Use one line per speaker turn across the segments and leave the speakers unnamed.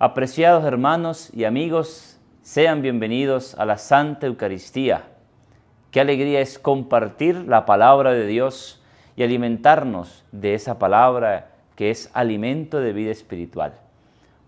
Apreciados hermanos y amigos, sean bienvenidos a la Santa Eucaristía. Qué alegría es compartir la palabra de Dios y alimentarnos de esa palabra que es alimento de vida espiritual.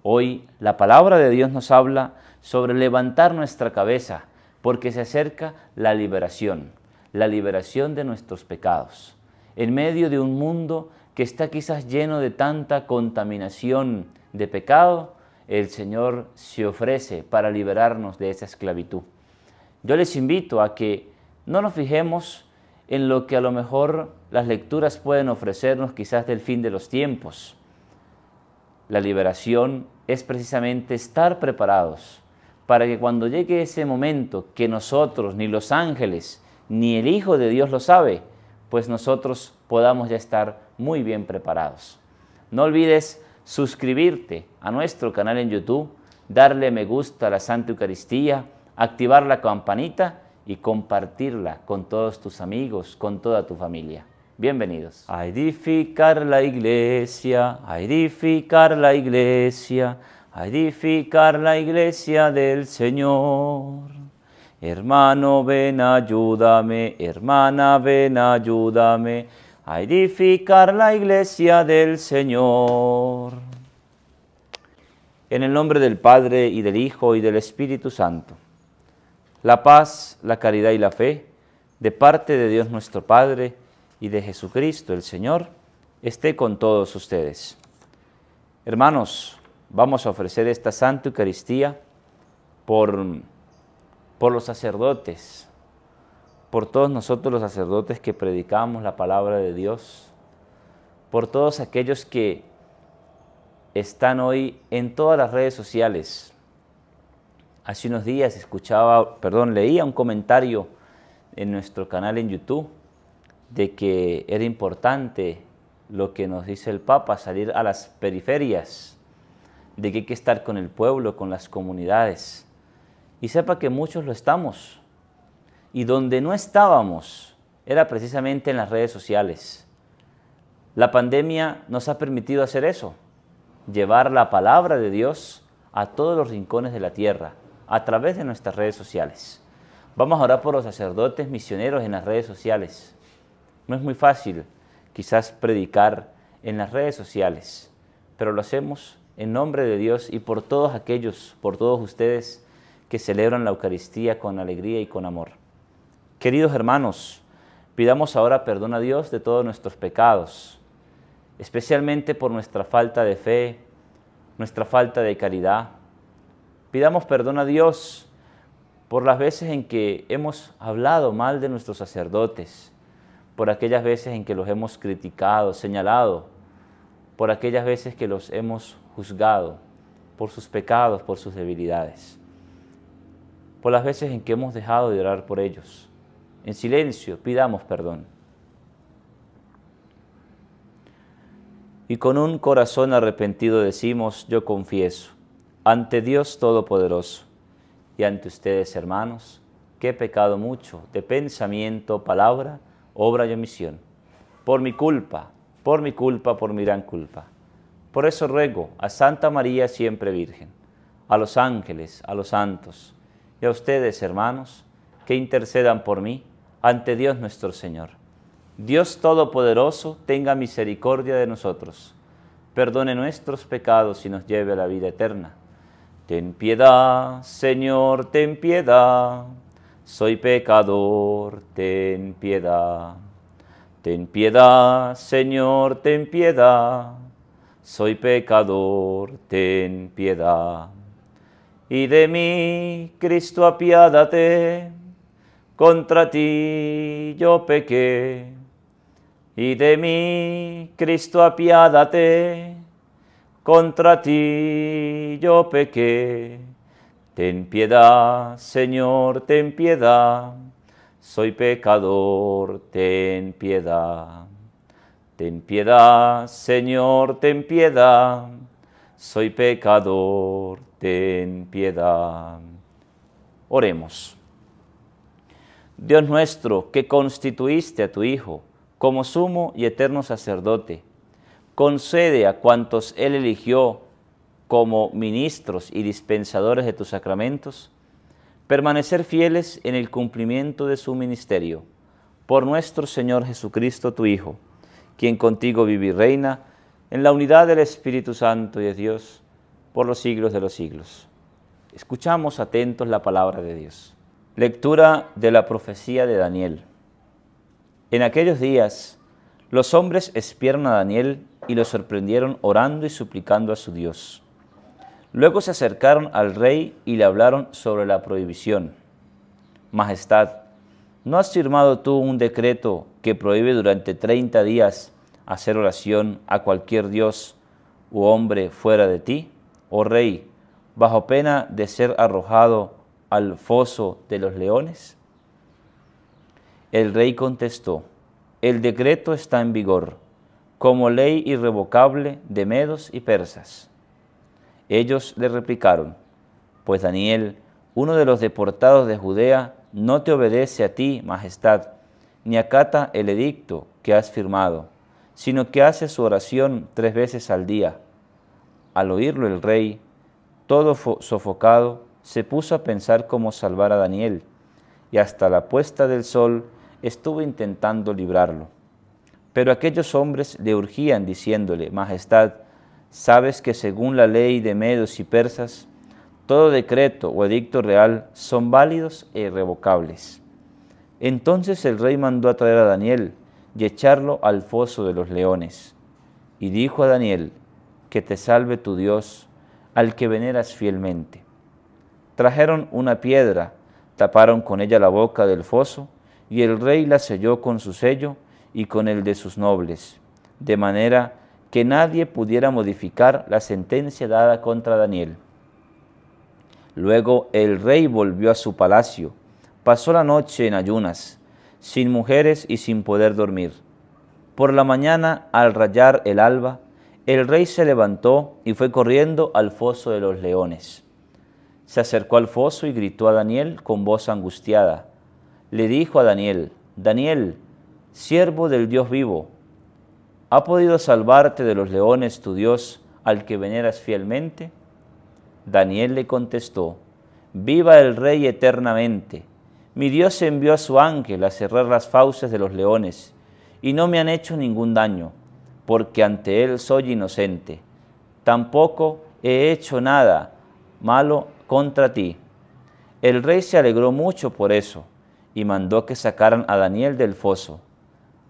Hoy la palabra de Dios nos habla sobre levantar nuestra cabeza porque se acerca la liberación, la liberación de nuestros pecados. En medio de un mundo que está quizás lleno de tanta contaminación de pecado, el Señor se ofrece para liberarnos de esa esclavitud. Yo les invito a que no nos fijemos en lo que a lo mejor las lecturas pueden ofrecernos quizás del fin de los tiempos. La liberación es precisamente estar preparados para que cuando llegue ese momento que nosotros, ni los ángeles, ni el Hijo de Dios lo sabe, pues nosotros podamos ya estar muy bien preparados. No olvides suscribirte a nuestro canal en YouTube, darle me gusta a la Santa Eucaristía, activar la campanita y compartirla con todos tus amigos, con toda tu familia. Bienvenidos. A edificar la iglesia, a edificar la iglesia, a edificar la iglesia del Señor. Hermano, ven, ayúdame, hermana, ven, ayúdame a edificar la iglesia del Señor. En el nombre del Padre y del Hijo y del Espíritu Santo. La paz, la caridad y la fe, de parte de Dios nuestro Padre y de Jesucristo el Señor, esté con todos ustedes. Hermanos, vamos a ofrecer esta Santa Eucaristía por, por los sacerdotes, por todos nosotros los sacerdotes que predicamos la palabra de Dios, por todos aquellos que están hoy en todas las redes sociales. Hace unos días escuchaba, perdón, leía un comentario en nuestro canal en YouTube de que era importante lo que nos dice el Papa, salir a las periferias, de que hay que estar con el pueblo, con las comunidades. Y sepa que muchos lo estamos. Y donde no estábamos era precisamente en las redes sociales. La pandemia nos ha permitido hacer eso, llevar la palabra de Dios a todos los rincones de la tierra, a través de nuestras redes sociales. Vamos a orar por los sacerdotes misioneros en las redes sociales. No es muy fácil quizás predicar en las redes sociales, pero lo hacemos en nombre de Dios y por todos aquellos, por todos ustedes que celebran la Eucaristía con alegría y con amor. Queridos hermanos, pidamos ahora perdón a Dios de todos nuestros pecados, especialmente por nuestra falta de fe, nuestra falta de caridad. Pidamos perdón a Dios por las veces en que hemos hablado mal de nuestros sacerdotes, por aquellas veces en que los hemos criticado, señalado, por aquellas veces que los hemos juzgado, por sus pecados, por sus debilidades, por las veces en que hemos dejado de orar por ellos en silencio, pidamos perdón. Y con un corazón arrepentido decimos, yo confieso, ante Dios Todopoderoso y ante ustedes, hermanos, que he pecado mucho de pensamiento, palabra, obra y omisión, por mi culpa, por mi culpa, por mi gran culpa. Por eso ruego a Santa María siempre Virgen, a los ángeles, a los santos y a ustedes, hermanos, que intercedan por mí ante Dios nuestro Señor. Dios Todopoderoso, tenga misericordia de nosotros, perdone nuestros pecados y nos lleve a la vida eterna. Ten piedad, Señor, ten piedad, soy pecador, ten piedad. Ten piedad, Señor, ten piedad, soy pecador, ten piedad. Y de mí, Cristo, apiádate contra ti yo pequé, y de mí, Cristo, apiádate, contra ti yo pequé. Ten piedad, Señor, ten piedad, soy pecador, ten piedad. Ten piedad, Señor, ten piedad, soy pecador, ten piedad. Oremos. Dios nuestro, que constituiste a tu Hijo como sumo y eterno sacerdote, concede a cuantos Él eligió como ministros y dispensadores de tus sacramentos, permanecer fieles en el cumplimiento de su ministerio, por nuestro Señor Jesucristo, tu Hijo, quien contigo vive y reina, en la unidad del Espíritu Santo y de Dios, por los siglos de los siglos. Escuchamos atentos la palabra de Dios. Lectura de la profecía de Daniel. En aquellos días, los hombres espiaron a Daniel y lo sorprendieron orando y suplicando a su Dios. Luego se acercaron al rey y le hablaron sobre la prohibición. Majestad, ¿no has firmado tú un decreto que prohíbe durante 30 días hacer oración a cualquier dios u hombre fuera de ti, oh rey, bajo pena de ser arrojado al foso de los leones? El rey contestó, el decreto está en vigor como ley irrevocable de medos y persas. Ellos le replicaron, pues Daniel, uno de los deportados de Judea, no te obedece a ti, majestad, ni acata el edicto que has firmado, sino que hace su oración tres veces al día. Al oírlo el rey, todo sofocado, se puso a pensar cómo salvar a Daniel, y hasta la puesta del sol estuvo intentando librarlo. Pero aquellos hombres le urgían diciéndole, Majestad, sabes que según la ley de medos y persas, todo decreto o edicto real son válidos e irrevocables. Entonces el rey mandó a traer a Daniel y echarlo al foso de los leones. Y dijo a Daniel, que te salve tu Dios, al que veneras fielmente Trajeron una piedra, taparon con ella la boca del foso, y el rey la selló con su sello y con el de sus nobles, de manera que nadie pudiera modificar la sentencia dada contra Daniel. Luego el rey volvió a su palacio, pasó la noche en ayunas, sin mujeres y sin poder dormir. Por la mañana, al rayar el alba, el rey se levantó y fue corriendo al foso de los leones se acercó al foso y gritó a Daniel con voz angustiada. Le dijo a Daniel, Daniel, siervo del Dios vivo, ¿ha podido salvarte de los leones tu Dios al que veneras fielmente? Daniel le contestó, Viva el Rey eternamente. Mi Dios envió a su ángel a cerrar las fauces de los leones, y no me han hecho ningún daño, porque ante él soy inocente. Tampoco he hecho nada malo contra ti. El rey se alegró mucho por eso y mandó que sacaran a Daniel del foso.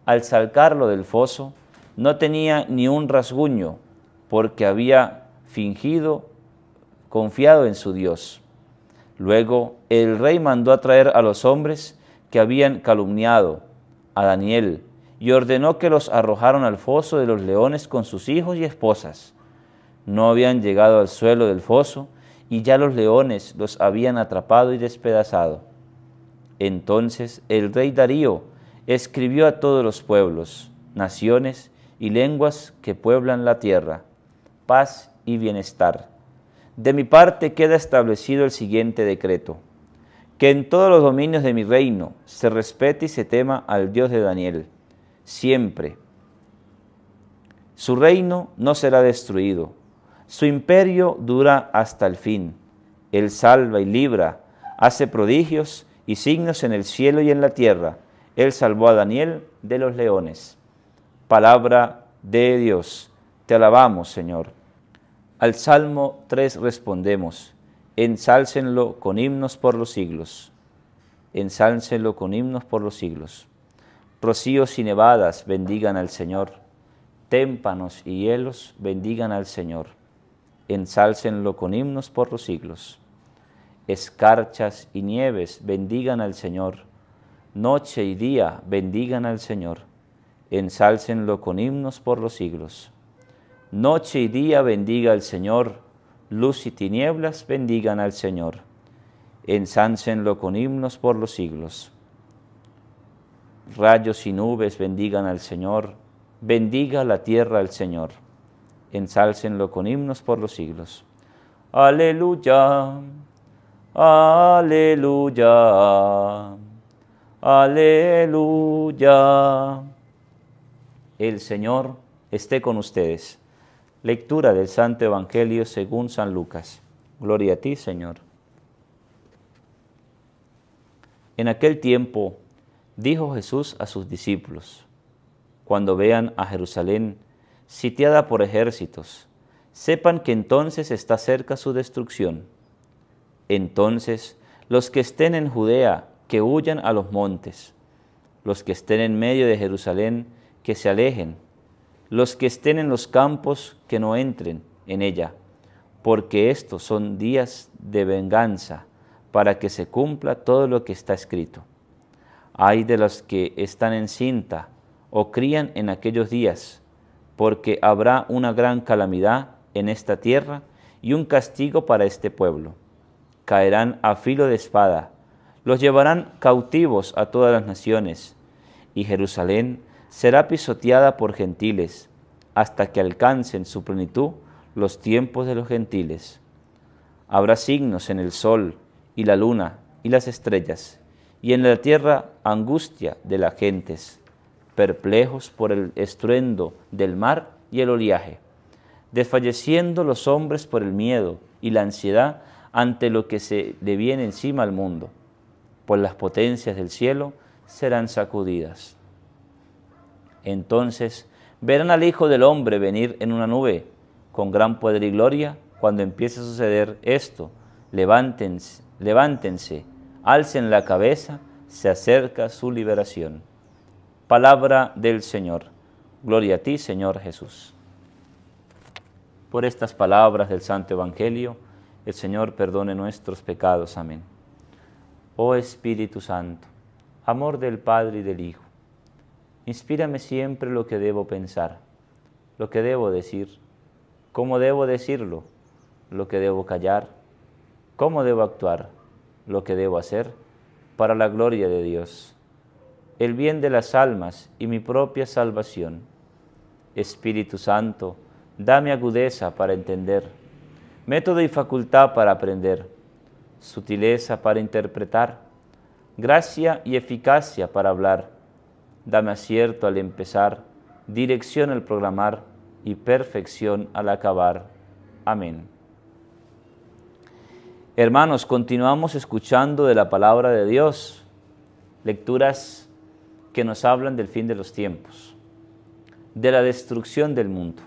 Al sacarlo del foso, no tenía ni un rasguño, porque había fingido, confiado en su Dios. Luego el rey mandó a traer a los hombres que habían calumniado a Daniel y ordenó que los arrojaron al foso de los leones con sus hijos y esposas. No habían llegado al suelo del foso y ya los leones los habían atrapado y despedazado. Entonces el rey Darío escribió a todos los pueblos, naciones y lenguas que pueblan la tierra, paz y bienestar. De mi parte queda establecido el siguiente decreto, que en todos los dominios de mi reino se respete y se tema al Dios de Daniel, siempre. Su reino no será destruido, su imperio dura hasta el fin. Él salva y libra, hace prodigios y signos en el cielo y en la tierra. Él salvó a Daniel de los leones. Palabra de Dios. Te alabamos, Señor. Al Salmo 3 respondemos. Ensálcenlo con himnos por los siglos. Ensálcenlo con himnos por los siglos. Rocíos y nevadas bendigan al Señor. Témpanos y hielos bendigan al Señor ensálcenlo con himnos por los siglos. Escarchas y nieves bendigan al Señor, noche y día bendigan al Señor, ensálcenlo con himnos por los siglos. Noche y día bendiga al Señor, luz y tinieblas bendigan al Señor, Ensálcenlo con himnos por los siglos. Rayos y nubes bendigan al Señor, bendiga la tierra al Señor ensálcenlo con himnos por los siglos. Aleluya, aleluya, aleluya. El Señor esté con ustedes. Lectura del Santo Evangelio según San Lucas. Gloria a ti, Señor. En aquel tiempo dijo Jesús a sus discípulos, cuando vean a Jerusalén, sitiada por ejércitos, sepan que entonces está cerca su destrucción. Entonces los que estén en Judea, que huyan a los montes, los que estén en medio de Jerusalén, que se alejen, los que estén en los campos, que no entren en ella, porque estos son días de venganza, para que se cumpla todo lo que está escrito. Hay de los que están en cinta o crían en aquellos días, porque habrá una gran calamidad en esta tierra y un castigo para este pueblo. Caerán a filo de espada, los llevarán cautivos a todas las naciones, y Jerusalén será pisoteada por gentiles, hasta que alcancen su plenitud los tiempos de los gentiles. Habrá signos en el sol y la luna y las estrellas, y en la tierra angustia de las gentes perplejos por el estruendo del mar y el oleaje, desfalleciendo los hombres por el miedo y la ansiedad ante lo que se le viene encima al mundo, pues las potencias del cielo serán sacudidas. Entonces verán al Hijo del Hombre venir en una nube con gran poder y gloria. Cuando empiece a suceder esto, levántense, levántense, alcen la cabeza, se acerca su liberación. Palabra del Señor. Gloria a ti, Señor Jesús. Por estas palabras del Santo Evangelio, el Señor perdone nuestros pecados. Amén. Oh Espíritu Santo, amor del Padre y del Hijo, inspírame siempre lo que debo pensar, lo que debo decir, cómo debo decirlo, lo que debo callar, cómo debo actuar, lo que debo hacer, para la gloria de Dios el bien de las almas y mi propia salvación. Espíritu Santo, dame agudeza para entender, método y facultad para aprender, sutileza para interpretar, gracia y eficacia para hablar. Dame acierto al empezar, dirección al programar y perfección al acabar. Amén. Hermanos, continuamos escuchando de la palabra de Dios. Lecturas que nos hablan del fin de los tiempos, de la destrucción del mundo.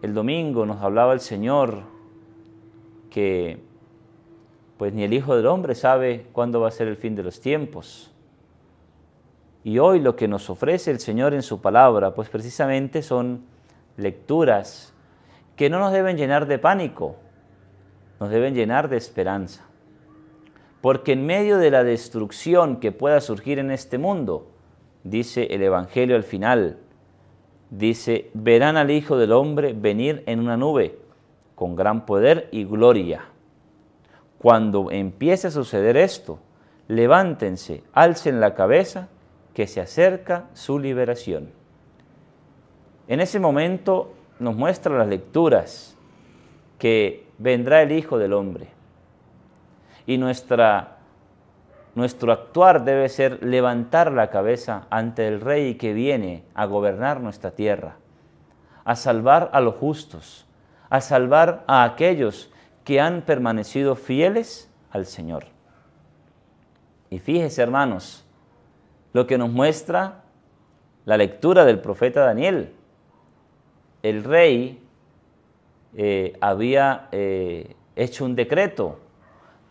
El domingo nos hablaba el Señor que pues ni el Hijo del Hombre sabe cuándo va a ser el fin de los tiempos. Y hoy lo que nos ofrece el Señor en su palabra, pues precisamente son lecturas que no nos deben llenar de pánico, nos deben llenar de esperanza porque en medio de la destrucción que pueda surgir en este mundo, dice el Evangelio al final, dice, verán al Hijo del Hombre venir en una nube con gran poder y gloria. Cuando empiece a suceder esto, levántense, alcen la cabeza, que se acerca su liberación. En ese momento nos muestra las lecturas que vendrá el Hijo del Hombre y nuestra, nuestro actuar debe ser levantar la cabeza ante el Rey que viene a gobernar nuestra tierra, a salvar a los justos, a salvar a aquellos que han permanecido fieles al Señor. Y fíjese, hermanos, lo que nos muestra la lectura del profeta Daniel. El rey eh, había eh, hecho un decreto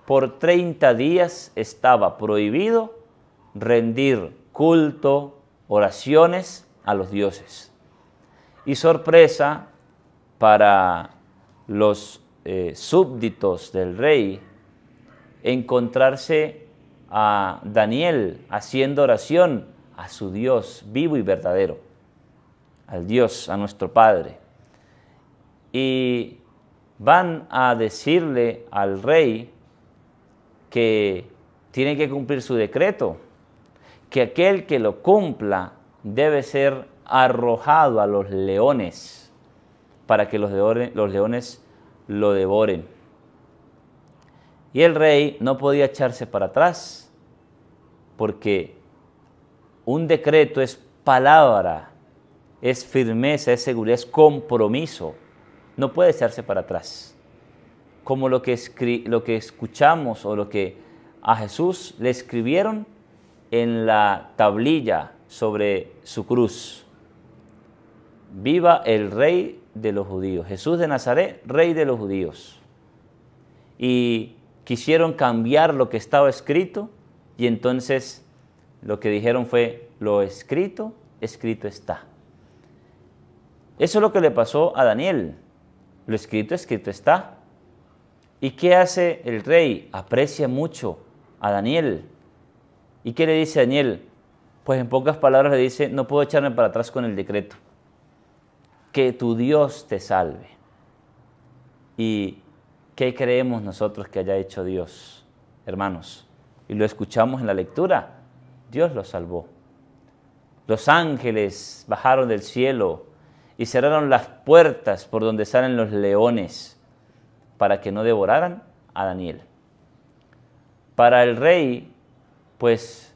por 30 días estaba prohibido rendir culto, oraciones a los dioses. Y sorpresa para los eh, súbditos del rey encontrarse a Daniel haciendo oración a su Dios vivo y verdadero, al Dios, a nuestro Padre. Y van a decirle al rey que tiene que cumplir su decreto, que aquel que lo cumpla debe ser arrojado a los leones para que los, leones lo devoren. Y el rey no podía echarse para atrás porque un decreto es palabra, es firmeza, es seguridad, es compromiso. No puede echarse para atrás como lo que, lo que escuchamos o lo que a Jesús le escribieron en la tablilla sobre su cruz. Viva el rey de los judíos, Jesús de Nazaret, rey de los judíos. Y quisieron cambiar lo que estaba escrito y entonces lo que dijeron fue, lo escrito, escrito está. Eso es lo que le pasó a Daniel. Lo escrito, escrito está. ¿Y qué hace el rey? Aprecia mucho a Daniel. ¿Y qué le dice a Daniel? Pues en pocas palabras le dice, no puedo echarme para atrás con el decreto. Que tu Dios te salve. ¿Y qué creemos nosotros que haya hecho Dios, hermanos? Y lo escuchamos en la lectura. Dios lo salvó. Los ángeles bajaron del cielo y cerraron las puertas por donde salen los leones para que no devoraran a Daniel. Para el rey, pues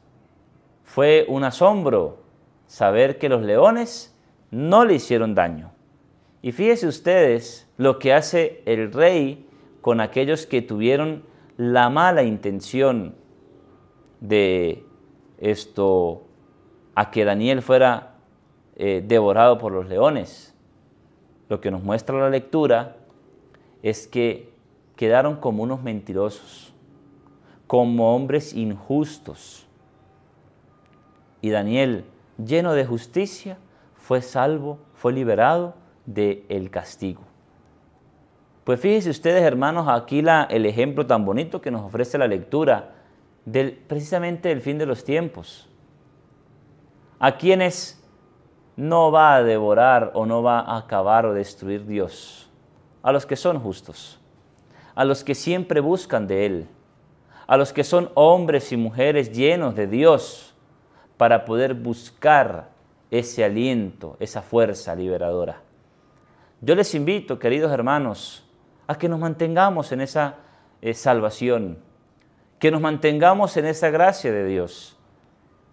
fue un asombro saber que los leones no le hicieron daño. Y fíjense ustedes lo que hace el rey con aquellos que tuvieron la mala intención de esto, a que Daniel fuera eh, devorado por los leones. Lo que nos muestra la lectura es que quedaron como unos mentirosos, como hombres injustos. Y Daniel, lleno de justicia, fue salvo, fue liberado del el castigo. Pues fíjense ustedes, hermanos, aquí el ejemplo tan bonito que nos ofrece la lectura del, precisamente del fin de los tiempos. A quienes no va a devorar o no va a acabar o destruir Dios a los que son justos, a los que siempre buscan de Él, a los que son hombres y mujeres llenos de Dios, para poder buscar ese aliento, esa fuerza liberadora. Yo les invito, queridos hermanos, a que nos mantengamos en esa eh, salvación, que nos mantengamos en esa gracia de Dios.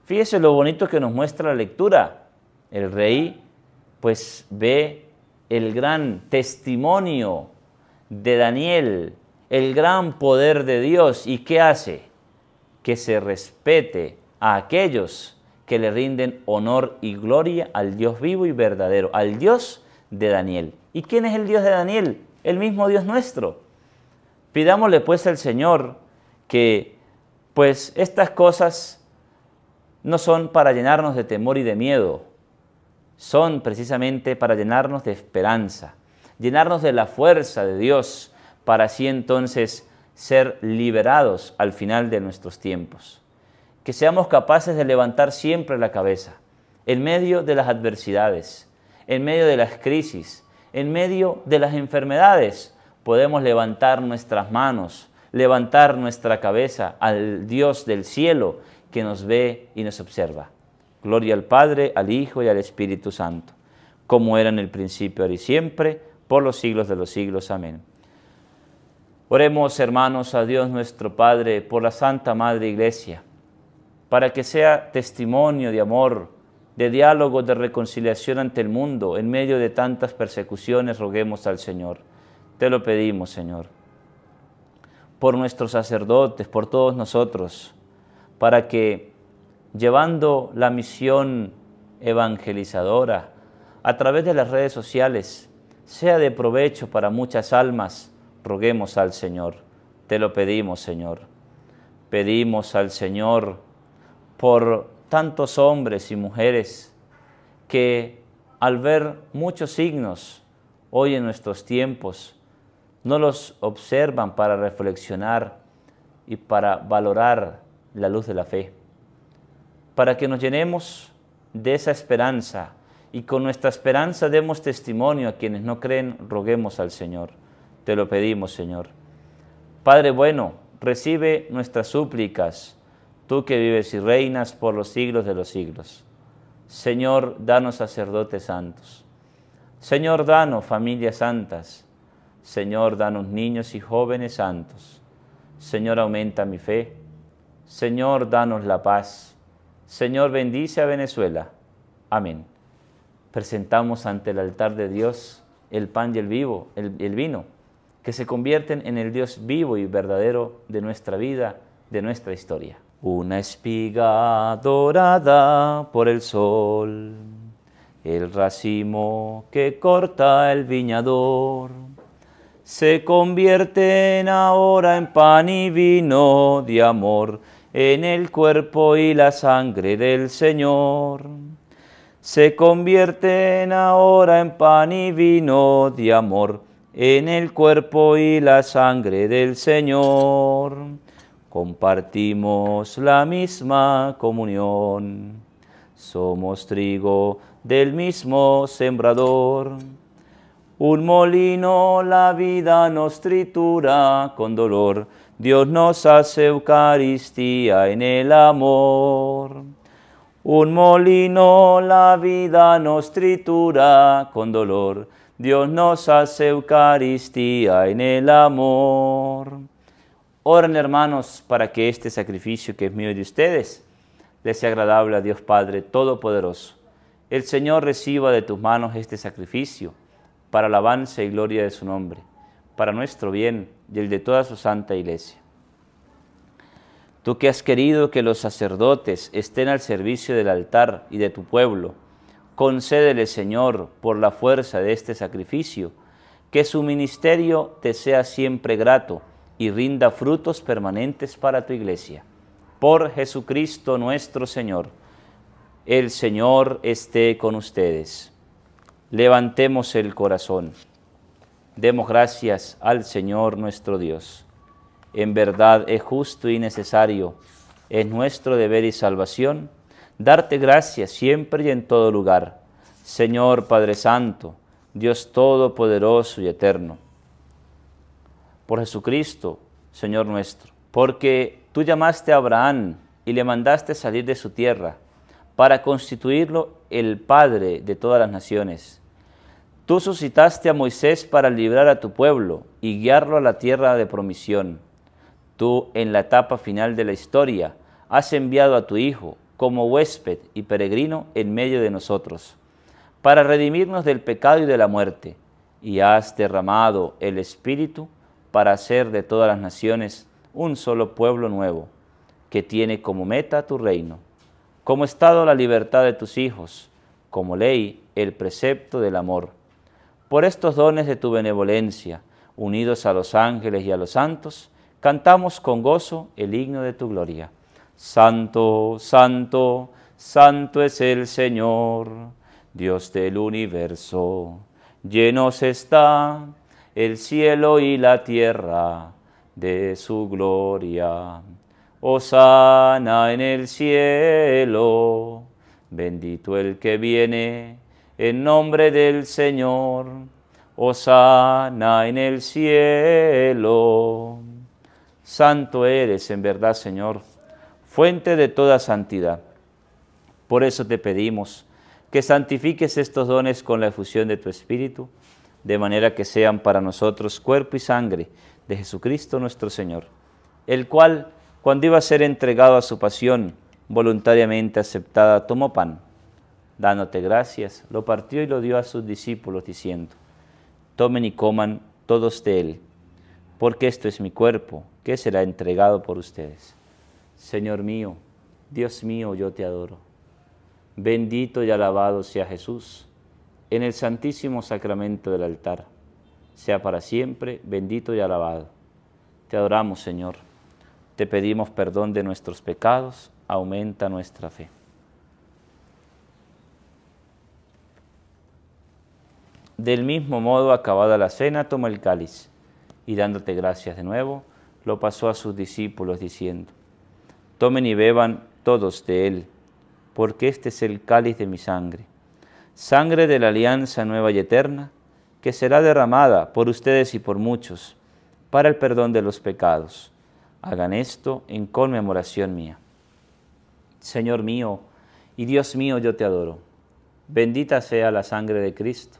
Fíjese lo bonito que nos muestra la lectura. El rey pues ve el gran testimonio de Daniel, el gran poder de Dios. ¿Y qué hace? Que se respete a aquellos que le rinden honor y gloria al Dios vivo y verdadero, al Dios de Daniel. ¿Y quién es el Dios de Daniel? El mismo Dios nuestro. Pidámosle pues al Señor que pues estas cosas no son para llenarnos de temor y de miedo, son precisamente para llenarnos de esperanza, llenarnos de la fuerza de Dios, para así entonces ser liberados al final de nuestros tiempos. Que seamos capaces de levantar siempre la cabeza, en medio de las adversidades, en medio de las crisis, en medio de las enfermedades, podemos levantar nuestras manos, levantar nuestra cabeza al Dios del cielo que nos ve y nos observa. Gloria al Padre, al Hijo y al Espíritu Santo, como era en el principio, ahora y siempre, por los siglos de los siglos. Amén. Oremos, hermanos, a Dios nuestro Padre, por la Santa Madre Iglesia, para que sea testimonio de amor, de diálogo, de reconciliación ante el mundo, en medio de tantas persecuciones, roguemos al Señor. Te lo pedimos, Señor. Por nuestros sacerdotes, por todos nosotros, para que llevando la misión evangelizadora a través de las redes sociales, sea de provecho para muchas almas, roguemos al Señor. Te lo pedimos, Señor. Pedimos al Señor por tantos hombres y mujeres que al ver muchos signos hoy en nuestros tiempos, no los observan para reflexionar y para valorar la luz de la fe para que nos llenemos de esa esperanza y con nuestra esperanza demos testimonio a quienes no creen, roguemos al Señor. Te lo pedimos, Señor. Padre bueno, recibe nuestras súplicas, tú que vives y reinas por los siglos de los siglos. Señor, danos sacerdotes santos. Señor, danos familias santas. Señor, danos niños y jóvenes santos. Señor, aumenta mi fe. Señor, danos la paz. Señor, bendice a Venezuela. Amén. Presentamos ante el altar de Dios el pan y el vivo, el, el vino, que se convierten en el Dios vivo y verdadero de nuestra vida, de nuestra historia. Una espiga dorada por el sol, el racimo que corta el viñador, se convierten ahora en pan y vino de amor en el cuerpo y la sangre del Señor. Se convierten ahora en pan y vino de amor, en el cuerpo y la sangre del Señor. Compartimos la misma comunión. Somos trigo del mismo sembrador. Un molino la vida nos tritura con dolor Dios nos hace Eucaristía en el amor. Un molino la vida nos tritura con dolor. Dios nos hace Eucaristía en el amor. Oren hermanos para que este sacrificio que es mío y de ustedes les sea agradable a Dios Padre Todopoderoso. El Señor reciba de tus manos este sacrificio para alabanza y gloria de su nombre, para nuestro bien y el de toda su santa iglesia. Tú que has querido que los sacerdotes estén al servicio del altar y de tu pueblo, concédele, Señor, por la fuerza de este sacrificio, que su ministerio te sea siempre grato y rinda frutos permanentes para tu iglesia. Por Jesucristo nuestro Señor. El Señor esté con ustedes. Levantemos el corazón. Demos gracias al Señor nuestro Dios. En verdad es justo y necesario, es nuestro deber y salvación, darte gracias siempre y en todo lugar. Señor Padre Santo, Dios Todopoderoso y Eterno. Por Jesucristo, Señor nuestro, porque tú llamaste a Abraham y le mandaste salir de su tierra para constituirlo el Padre de todas las naciones Tú suscitaste a Moisés para librar a tu pueblo y guiarlo a la tierra de promisión. Tú, en la etapa final de la historia, has enviado a tu Hijo como huésped y peregrino en medio de nosotros, para redimirnos del pecado y de la muerte, y has derramado el Espíritu para hacer de todas las naciones un solo pueblo nuevo, que tiene como meta tu reino, como estado la libertad de tus hijos, como ley el precepto del amor por estos dones de tu benevolencia, unidos a los ángeles y a los santos, cantamos con gozo el himno de tu gloria. Santo, santo, santo es el Señor, Dios del universo. Llenos está el cielo y la tierra de su gloria. Osana en el cielo, bendito el que viene en nombre del Señor. Osana en el cielo. Santo eres en verdad, Señor, fuente de toda santidad. Por eso te pedimos que santifiques estos dones con la efusión de tu Espíritu, de manera que sean para nosotros cuerpo y sangre de Jesucristo nuestro Señor, el cual, cuando iba a ser entregado a su pasión, voluntariamente aceptada, tomó pan dándote gracias, lo partió y lo dio a sus discípulos, diciendo, tomen y coman todos de él, porque esto es mi cuerpo, que será entregado por ustedes. Señor mío, Dios mío, yo te adoro. Bendito y alabado sea Jesús, en el santísimo sacramento del altar. Sea para siempre bendito y alabado. Te adoramos, Señor. Te pedimos perdón de nuestros pecados, aumenta nuestra fe. Del mismo modo, acabada la cena, tomó el cáliz y dándote gracias de nuevo, lo pasó a sus discípulos diciendo, tomen y beban todos de él, porque este es el cáliz de mi sangre, sangre de la alianza nueva y eterna, que será derramada por ustedes y por muchos, para el perdón de los pecados. Hagan esto en conmemoración mía. Señor mío y Dios mío, yo te adoro. Bendita sea la sangre de Cristo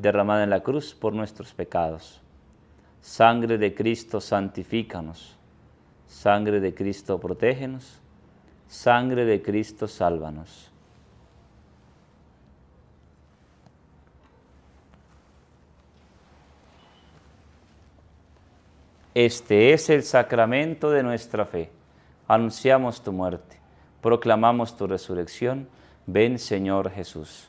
derramada en la cruz por nuestros pecados. Sangre de Cristo, santifícanos. Sangre de Cristo, protégenos. Sangre de Cristo, sálvanos. Este es el sacramento de nuestra fe. Anunciamos tu muerte, proclamamos tu resurrección. Ven Señor Jesús.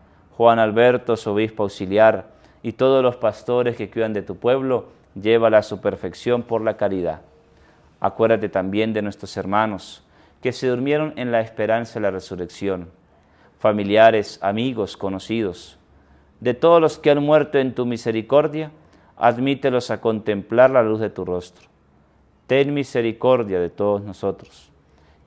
Juan Alberto, su obispo auxiliar, y todos los pastores que cuidan de tu pueblo, llévala a su perfección por la caridad. Acuérdate también de nuestros hermanos que se durmieron en la esperanza de la resurrección, familiares, amigos, conocidos. De todos los que han muerto en tu misericordia, admítelos a contemplar la luz de tu rostro. Ten misericordia de todos nosotros.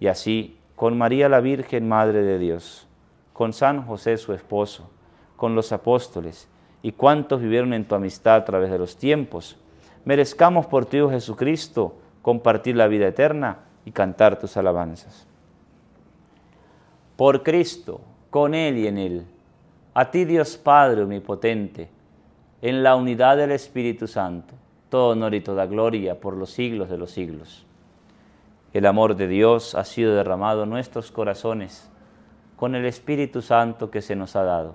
Y así, con María la Virgen, Madre de Dios, con San José su esposo, con los apóstoles y cuántos vivieron en tu amistad a través de los tiempos. Merezcamos por ti, oh Jesucristo compartir la vida eterna y cantar tus alabanzas. Por Cristo, con Él y en Él, a ti Dios Padre omnipotente, en la unidad del Espíritu Santo, todo honor y toda gloria por los siglos de los siglos. El amor de Dios ha sido derramado en nuestros corazones con el Espíritu Santo que se nos ha dado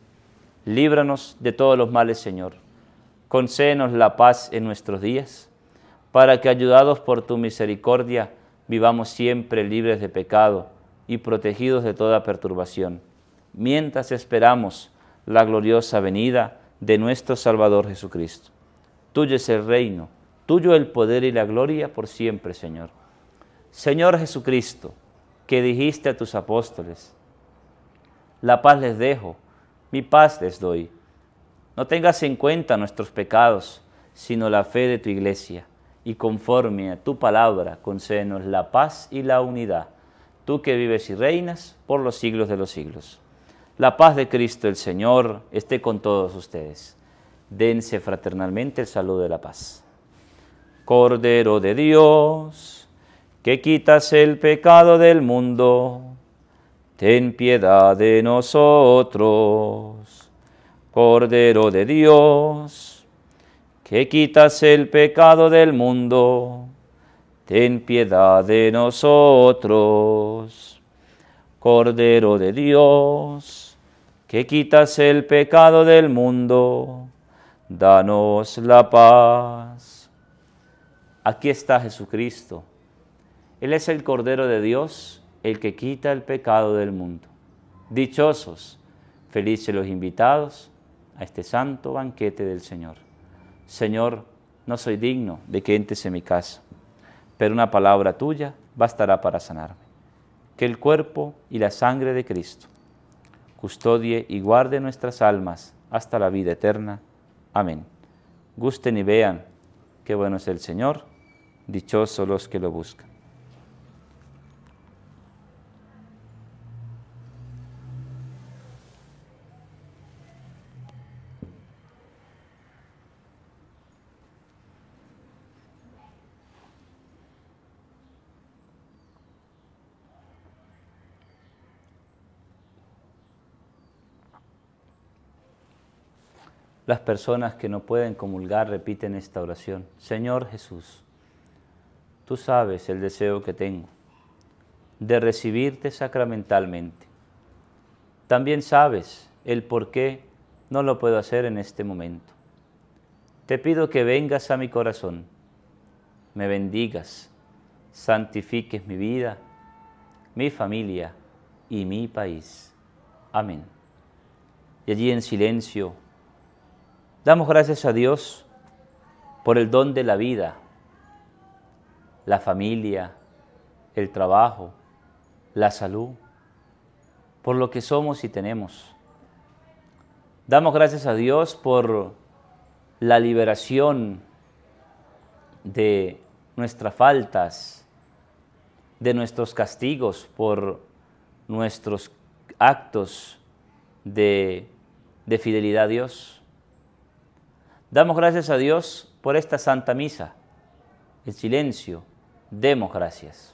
líbranos de todos los males, Señor. Concédenos la paz en nuestros días, para que, ayudados por tu misericordia, vivamos siempre libres de pecado y protegidos de toda perturbación, mientras esperamos la gloriosa venida de nuestro Salvador Jesucristo. Tuyo es el reino, tuyo el poder y la gloria por siempre, Señor. Señor Jesucristo, que dijiste a tus apóstoles, la paz les dejo, mi paz les doy. No tengas en cuenta nuestros pecados, sino la fe de tu iglesia, y conforme a tu palabra, concédenos la paz y la unidad, tú que vives y reinas por los siglos de los siglos. La paz de Cristo el Señor esté con todos ustedes. Dense fraternalmente el saludo de la paz. Cordero de Dios, que quitas el pecado del mundo, ten piedad de nosotros. Cordero de Dios, que quitas el pecado del mundo, ten piedad de nosotros. Cordero de Dios, que quitas el pecado del mundo, danos la paz. Aquí está Jesucristo. Él es el Cordero de Dios el que quita el pecado del mundo. Dichosos, felices los invitados a este santo banquete del Señor. Señor, no soy digno de que entres en mi casa, pero una palabra tuya bastará para sanarme. Que el cuerpo y la sangre de Cristo custodie y guarde nuestras almas hasta la vida eterna. Amén. Gusten y vean qué bueno es el Señor, dichosos los que lo buscan. Las personas que no pueden comulgar repiten esta oración. Señor Jesús, tú sabes el deseo que tengo de recibirte sacramentalmente. También sabes el por qué no lo puedo hacer en este momento. Te pido que vengas a mi corazón, me bendigas, santifiques mi vida, mi familia y mi país. Amén. Y allí en silencio Damos gracias a Dios por el don de la vida, la familia, el trabajo, la salud, por lo que somos y tenemos. Damos gracias a Dios por la liberación de nuestras faltas, de nuestros castigos, por nuestros actos de, de fidelidad a Dios. Damos gracias a Dios por esta Santa Misa. El silencio, demos gracias.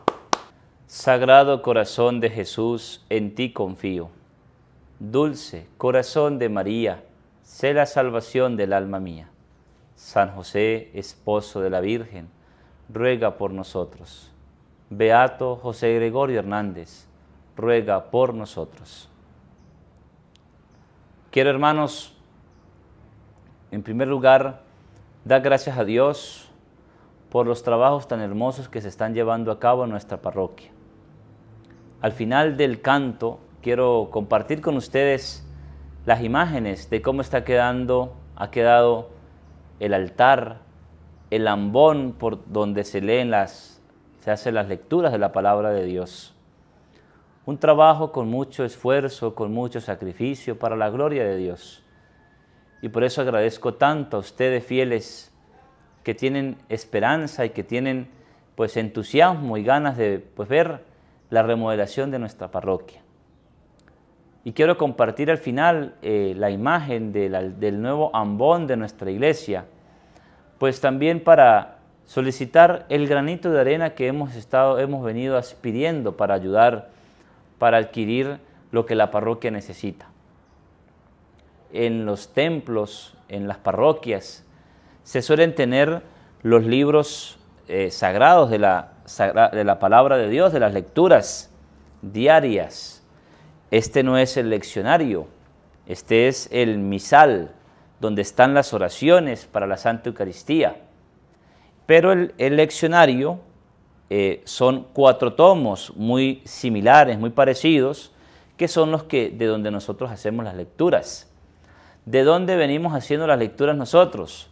Sagrado corazón de Jesús, en ti confío. Dulce corazón de María, sé la salvación del alma mía. San José, esposo de la Virgen, ruega por nosotros. Beato José Gregorio Hernández, ruega por nosotros. Quiero hermanos, en primer lugar, dar gracias a Dios por los trabajos tan hermosos que se están llevando a cabo en nuestra parroquia al final del canto quiero compartir con ustedes las imágenes de cómo está quedando, ha quedado el altar, el ambón por donde se leen las, se hacen las lecturas de la palabra de Dios. Un trabajo con mucho esfuerzo, con mucho sacrificio para la gloria de Dios. Y por eso agradezco tanto a ustedes fieles que tienen esperanza y que tienen pues entusiasmo y ganas de pues, ver la remodelación de nuestra parroquia. Y quiero compartir al final eh, la imagen del nuevo ambón de nuestra iglesia, pues también para solicitar el granito de arena que hemos, estado, hemos venido aspiriendo para ayudar, para adquirir lo que la parroquia necesita. En los templos, en las parroquias, se suelen tener los libros eh, sagrados de la, de la palabra de Dios, de las lecturas diarias. Este no es el leccionario, este es el misal, donde están las oraciones para la Santa Eucaristía. Pero el, leccionario eh, son cuatro tomos muy similares, muy parecidos, que son los que de donde nosotros hacemos las lecturas. ¿De dónde venimos haciendo las lecturas nosotros?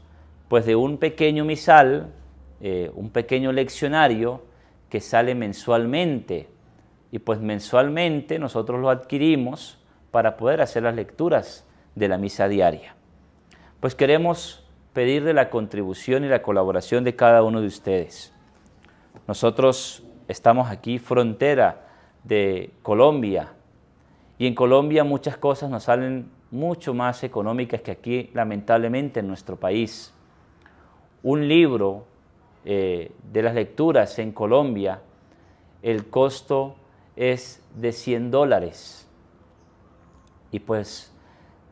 Pues de un pequeño misal, eh, un pequeño leccionario que sale mensualmente. Y pues mensualmente nosotros lo adquirimos para poder hacer las lecturas de la misa diaria. Pues queremos pedirle la contribución y la colaboración de cada uno de ustedes. Nosotros estamos aquí frontera de Colombia y en Colombia muchas cosas nos salen mucho más económicas que aquí lamentablemente en nuestro país. Un libro, eh, de las lecturas en Colombia, el costo es de 100 dólares. Y pues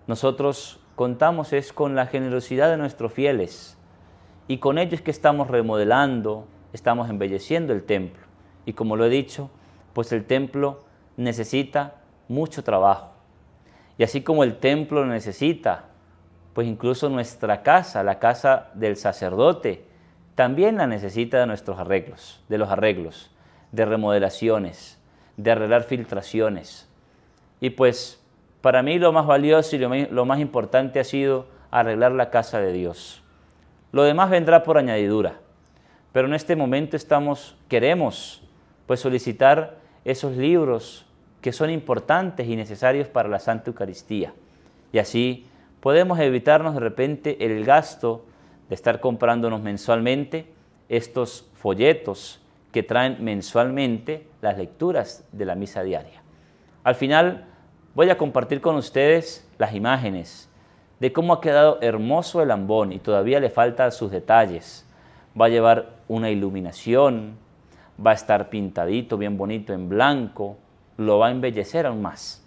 nosotros contamos es con la generosidad de nuestros fieles y con ellos que estamos remodelando, estamos embelleciendo el templo. Y como lo he dicho, pues el templo necesita mucho trabajo. Y así como el templo necesita, pues incluso nuestra casa, la casa del sacerdote, también la necesita de nuestros arreglos, de los arreglos, de remodelaciones, de arreglar filtraciones. Y pues para mí lo más valioso y lo, más importante ha sido arreglar la casa de Dios. Lo demás vendrá por añadidura, pero en este momento estamos, queremos pues solicitar esos libros que son importantes y necesarios para la Santa Eucaristía. Y así podemos evitarnos de repente el gasto de estar comprándonos mensualmente estos folletos que traen mensualmente las lecturas de la misa diaria. Al final voy a compartir con ustedes las imágenes de cómo ha quedado hermoso el ambón y todavía le faltan sus detalles. Va a llevar una iluminación, va a estar pintadito, bien bonito, en blanco, lo va a embellecer aún más.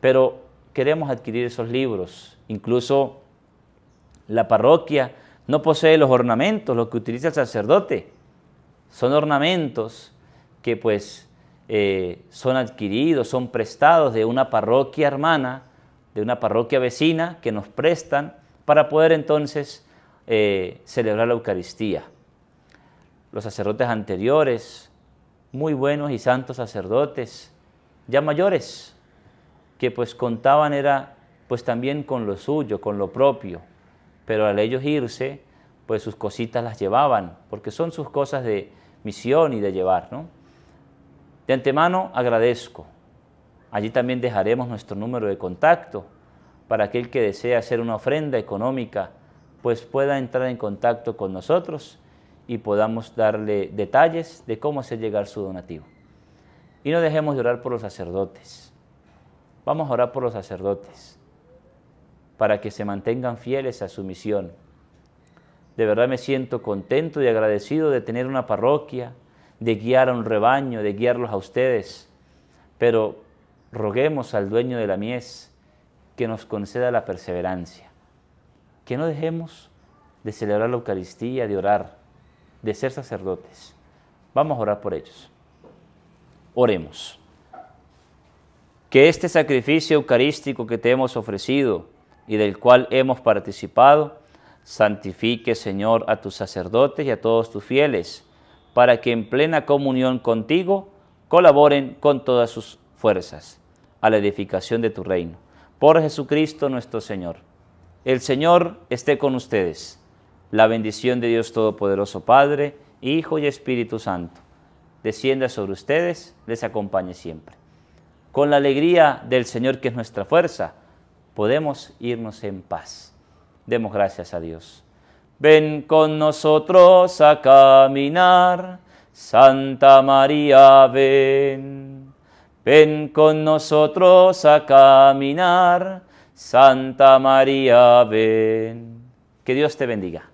Pero queremos adquirir esos libros, incluso la parroquia no posee los ornamentos, lo que utiliza el sacerdote. Son ornamentos que pues eh, son adquiridos, son prestados de una parroquia hermana, de una parroquia vecina que nos prestan para poder entonces eh, celebrar la Eucaristía. Los sacerdotes anteriores, muy buenos y santos sacerdotes, ya mayores, que pues contaban era pues también con lo suyo, con lo propio, pero al ellos irse, pues sus cositas las llevaban, porque son sus cosas de misión y de llevar. De antemano agradezco. Allí también dejaremos nuestro número de contacto para aquel que desea hacer una ofrenda económica, pues pueda entrar en contacto con nosotros y podamos darle detalles de cómo hacer llegar su donativo. Y no dejemos de orar por los sacerdotes. Vamos a orar por los sacerdotes para que se mantengan fieles a su misión. De verdad me siento contento y agradecido de tener una parroquia, de guiar a un rebaño, de guiarlos a ustedes. Pero roguemos al dueño de la mies que nos conceda la perseverancia, que no dejemos de celebrar la Eucaristía, de orar, de ser sacerdotes. Vamos a orar por ellos. Oremos. Que este sacrificio eucarístico que te hemos ofrecido, y del cual hemos participado, santifique, Señor, a tus sacerdotes y a todos tus fieles, para que en plena comunión contigo colaboren con todas sus fuerzas a la edificación de tu reino. Por Jesucristo nuestro Señor. El Señor esté con ustedes. La bendición de Dios Todopoderoso, Padre, Hijo y Espíritu Santo, descienda sobre ustedes, les acompañe siempre. Con la alegría del Señor que es nuestra fuerza, podemos irnos en paz. Demos gracias a Dios. Ven con nosotros a caminar, Santa María, ven. Ven con nosotros a caminar, Santa María, ven. Que Dios te bendiga.